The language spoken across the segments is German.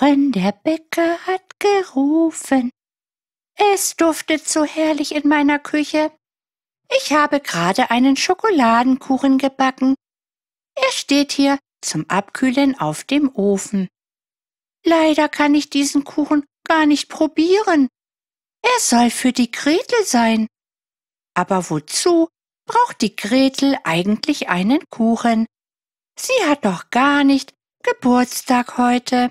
gerochen, der Bäcker hat gerufen. Es duftet so herrlich in meiner Küche. Ich habe gerade einen Schokoladenkuchen gebacken. Er steht hier zum Abkühlen auf dem Ofen. Leider kann ich diesen Kuchen gar nicht probieren. Er soll für die Gretel sein. Aber wozu braucht die Gretel eigentlich einen Kuchen? Sie hat doch gar nicht Geburtstag heute.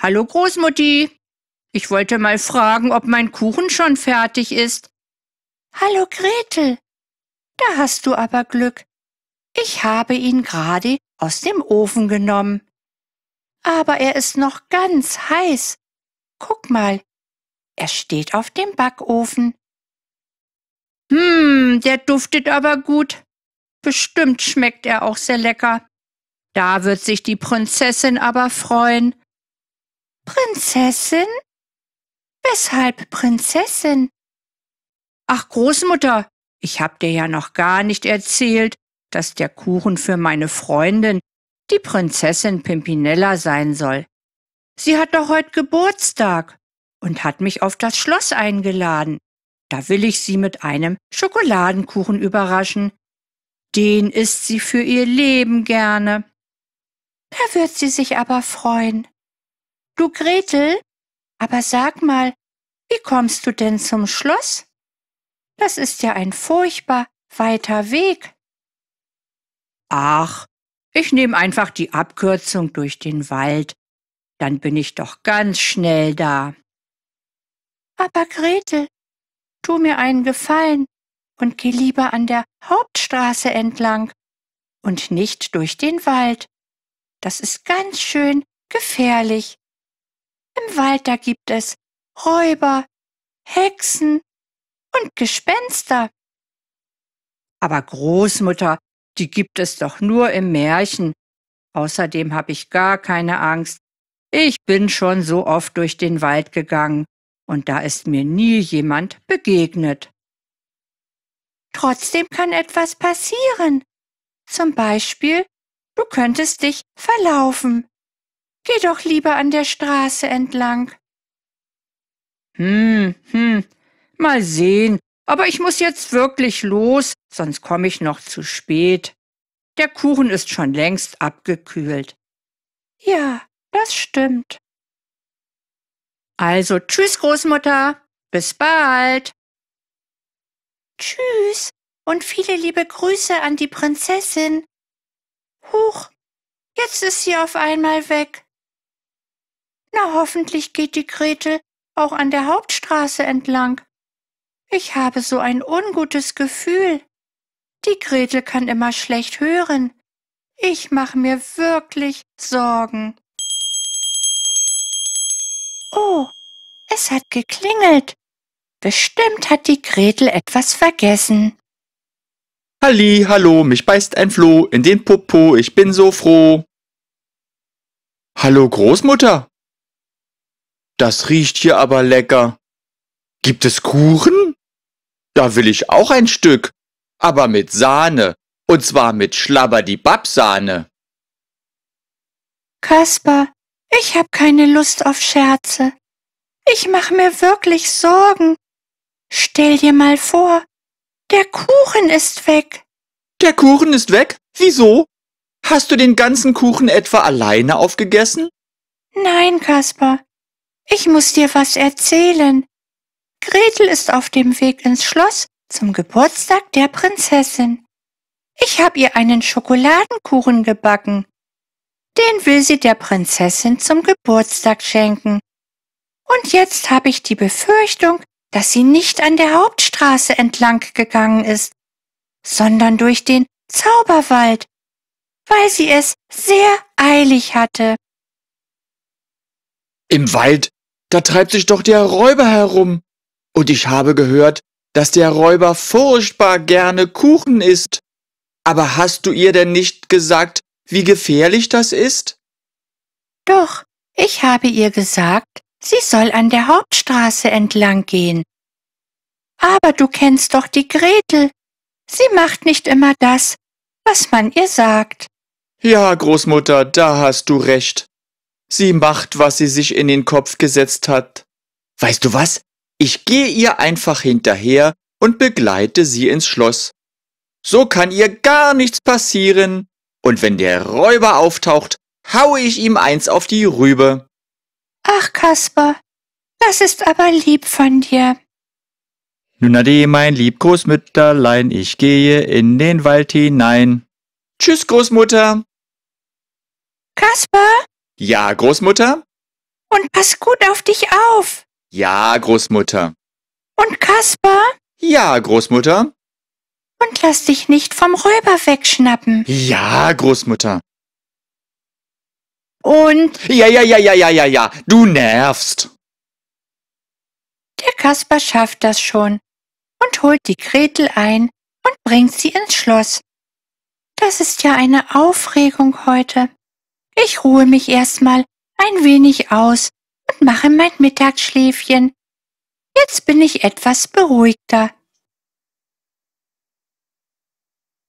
Hallo Großmutti. Ich wollte mal fragen, ob mein Kuchen schon fertig ist. Hallo Gretel. Da hast du aber Glück. Ich habe ihn gerade aus dem Ofen genommen. Aber er ist noch ganz heiß. Guck mal, er steht auf dem Backofen. Hm, der duftet aber gut. Bestimmt schmeckt er auch sehr lecker. Da wird sich die Prinzessin aber freuen. Prinzessin? Weshalb Prinzessin? Ach, Großmutter, ich hab dir ja noch gar nicht erzählt, dass der Kuchen für meine Freundin, die Prinzessin Pimpinella, sein soll. Sie hat doch heute Geburtstag und hat mich auf das Schloss eingeladen. Da will ich sie mit einem Schokoladenkuchen überraschen. Den isst sie für ihr Leben gerne. Da wird sie sich aber freuen. Du Gretel, aber sag mal, wie kommst du denn zum Schloss? Das ist ja ein furchtbar weiter Weg. Ach, ich nehme einfach die Abkürzung durch den Wald, dann bin ich doch ganz schnell da. Aber Gretel, tu mir einen Gefallen und geh lieber an der Hauptstraße entlang und nicht durch den Wald. Das ist ganz schön gefährlich. Im Wald da gibt es Räuber, Hexen und Gespenster. Aber Großmutter, die gibt es doch nur im Märchen. Außerdem habe ich gar keine Angst. Ich bin schon so oft durch den Wald gegangen und da ist mir nie jemand begegnet. Trotzdem kann etwas passieren. Zum Beispiel, du könntest dich verlaufen. Geh doch lieber an der Straße entlang. Hm, hm, mal sehen, aber ich muss jetzt wirklich los, sonst komme ich noch zu spät. Der Kuchen ist schon längst abgekühlt. Ja, das stimmt. Also tschüss, Großmutter. Bis bald. Tschüss und viele liebe Grüße an die Prinzessin. Huch, jetzt ist sie auf einmal weg. Na, hoffentlich geht die Gretel auch an der Hauptstraße entlang. Ich habe so ein ungutes Gefühl. Die Gretel kann immer schlecht hören. Ich mache mir wirklich Sorgen. Oh, es hat geklingelt. Bestimmt hat die Gretel etwas vergessen. Halli, hallo, mich beißt ein Floh in den Popo, ich bin so froh. Hallo Großmutter, das riecht hier aber lecker. Gibt es Kuchen? Da will ich auch ein Stück, aber mit Sahne, und zwar mit Schlabberdibab-Sahne. Kasper, ich hab keine Lust auf Scherze. Ich mach mir wirklich Sorgen. Stell dir mal vor, der Kuchen ist weg. Der Kuchen ist weg? Wieso? Hast du den ganzen Kuchen etwa alleine aufgegessen? Nein, Kasper. Ich muss dir was erzählen. Gretel ist auf dem Weg ins Schloss zum Geburtstag der Prinzessin. Ich habe ihr einen Schokoladenkuchen gebacken. Den will sie der Prinzessin zum Geburtstag schenken. Und jetzt habe ich die Befürchtung, dass sie nicht an der Hauptstraße entlang gegangen ist, sondern durch den Zauberwald, weil sie es sehr eilig hatte. Im Wald da treibt sich doch der Räuber herum. Und ich habe gehört, dass der Räuber furchtbar gerne Kuchen isst. Aber hast du ihr denn nicht gesagt, wie gefährlich das ist? Doch, ich habe ihr gesagt, sie soll an der Hauptstraße entlang gehen. Aber du kennst doch die Gretel. Sie macht nicht immer das, was man ihr sagt. Ja, Großmutter, da hast du recht. Sie macht, was sie sich in den Kopf gesetzt hat. Weißt du was? Ich gehe ihr einfach hinterher und begleite sie ins Schloss. So kann ihr gar nichts passieren. Und wenn der Räuber auftaucht, haue ich ihm eins auf die Rübe. Ach, Kasper, das ist aber lieb von dir. Nun ade, mein lieb Großmütterlein, ich gehe in den Wald hinein. Tschüss, Großmutter. Kasper? Ja, Großmutter? Und pass gut auf dich auf. Ja, Großmutter. Und Kasper? Ja, Großmutter. Und lass dich nicht vom Räuber wegschnappen. Ja, Großmutter. Und? Ja, ja, ja, ja, ja, ja, ja. Du nervst. Der Kasper schafft das schon und holt die Gretel ein und bringt sie ins Schloss. Das ist ja eine Aufregung heute. Ich ruhe mich erstmal ein wenig aus und mache mein Mittagsschläfchen. Jetzt bin ich etwas beruhigter.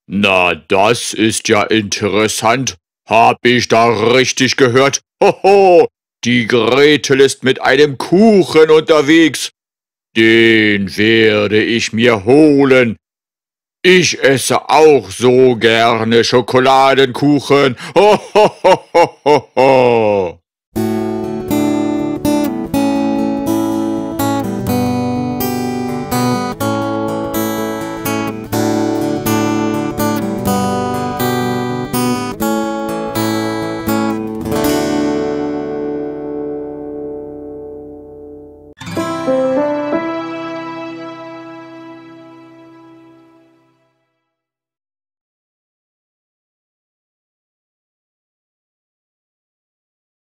Na, das ist ja interessant. Hab ich da richtig gehört? Hoho, die Gretel ist mit einem Kuchen unterwegs. Den werde ich mir holen. Ich esse auch so gerne Schokoladenkuchen. Ho, ho, ho, ho, ho.